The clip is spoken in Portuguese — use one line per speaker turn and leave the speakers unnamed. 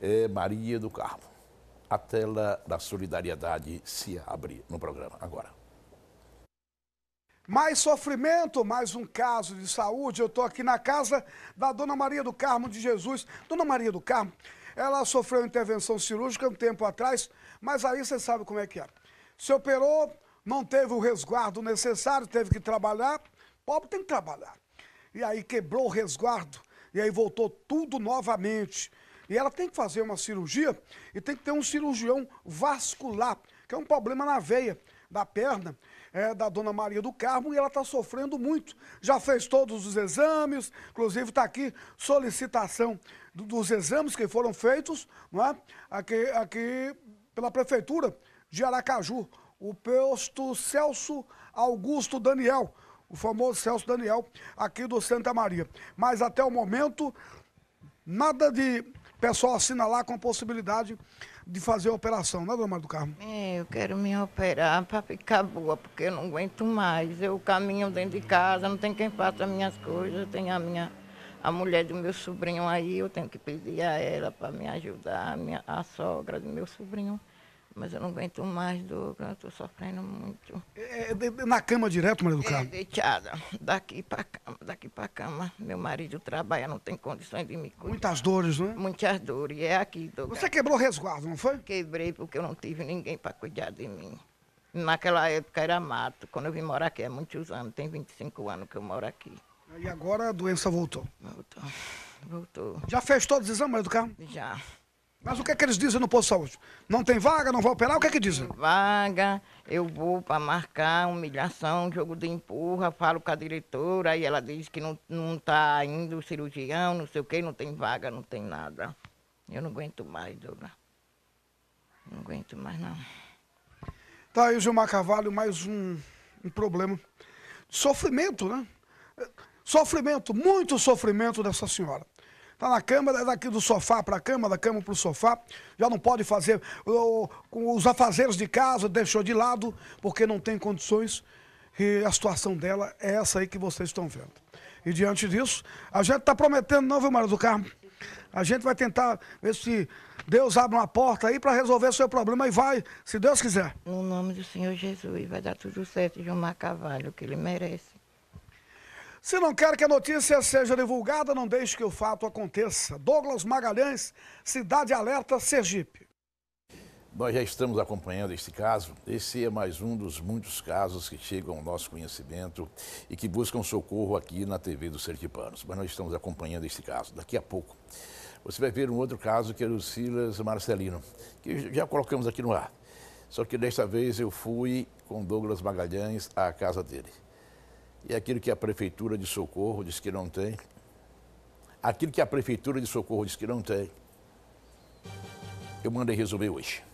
é Maria do Carmo. A tela da solidariedade se abre no programa agora.
Mais sofrimento, mais um caso de saúde. Eu estou aqui na casa da Dona Maria do Carmo de Jesus. Dona Maria do Carmo, ela sofreu intervenção cirúrgica um tempo atrás, mas aí você sabe como é que é. Se operou, não teve o resguardo necessário, teve que trabalhar. Pobre tem que trabalhar. E aí quebrou o resguardo, e aí voltou tudo novamente. E ela tem que fazer uma cirurgia e tem que ter um cirurgião vascular, que é um problema na veia da perna é, da dona Maria do Carmo e ela está sofrendo muito. Já fez todos os exames, inclusive está aqui solicitação do, dos exames que foram feitos não é? aqui, aqui pela Prefeitura de Aracaju, o posto Celso Augusto Daniel, o famoso Celso Daniel aqui do Santa Maria. Mas até o momento, nada de pessoal assina lá com a possibilidade de fazer a operação, né, dona Maria do Carmo?
É, eu quero me operar para ficar boa, porque eu não aguento mais. Eu caminho dentro de casa, não tem quem faça as minhas coisas, tem a minha a mulher do meu sobrinho aí, eu tenho que pedir a ela para me ajudar, a, minha, a sogra do meu sobrinho mas eu não aguento mais dor, eu estou sofrendo muito. É, é, é, é, na cama direto, Maria do Carmo? É, deitada, daqui para cama, daqui para cama. Meu marido trabalha, não tem condições de me cuidar. Muitas dores, né? Muitas dores, é aqui. Do Você quebrou resguardo, não foi? Quebrei porque eu não tive ninguém para cuidar de mim. Naquela época era mato, quando eu vim morar aqui, há muitos anos, tem 25 anos que eu moro aqui.
E agora a doença voltou? Voltou, voltou. Já fez todos os exames, Maria do Carmo? Já. Mas o que é que eles dizem no posto de saúde? Não tem vaga, não vai operar, o que é que dizem? Vaga,
eu vou para marcar humilhação, jogo de empurra, falo com a diretora, e ela diz que não, não tá indo cirurgião, não sei o quê, não tem vaga, não tem nada. Eu não aguento
mais, Dona. Não aguento mais, não. Tá aí o Gilmar Carvalho, mais um, um problema. Sofrimento, né? Sofrimento, muito sofrimento dessa senhora. Está na cama, daqui do sofá para a cama, da cama para o sofá. Já não pode fazer. Os afazeres de casa deixou de lado porque não tem condições. E a situação dela é essa aí que vocês estão vendo. E diante disso, a gente está prometendo, não, viu, Maria do Carmo? A gente vai tentar ver se Deus abre uma porta aí para resolver o seu problema e vai, se Deus quiser. No nome do Senhor
Jesus, vai dar tudo certo, Gilmar Carvalho, que ele merece.
Se não quer que a notícia seja divulgada, não deixe que o fato aconteça. Douglas Magalhães, Cidade Alerta, Sergipe.
Nós já estamos acompanhando este caso. Esse é mais um dos muitos casos que chegam ao nosso conhecimento e que buscam socorro aqui na TV dos Sergipanos. Mas nós estamos acompanhando este caso. Daqui a pouco você vai ver um outro caso que é o Silas Marcelino, que já colocamos aqui no ar. Só que desta vez eu fui com Douglas Magalhães à casa dele e é aquilo que a Prefeitura de Socorro diz que não tem. Aquilo que a Prefeitura de Socorro diz que não tem, eu mandei resolver hoje.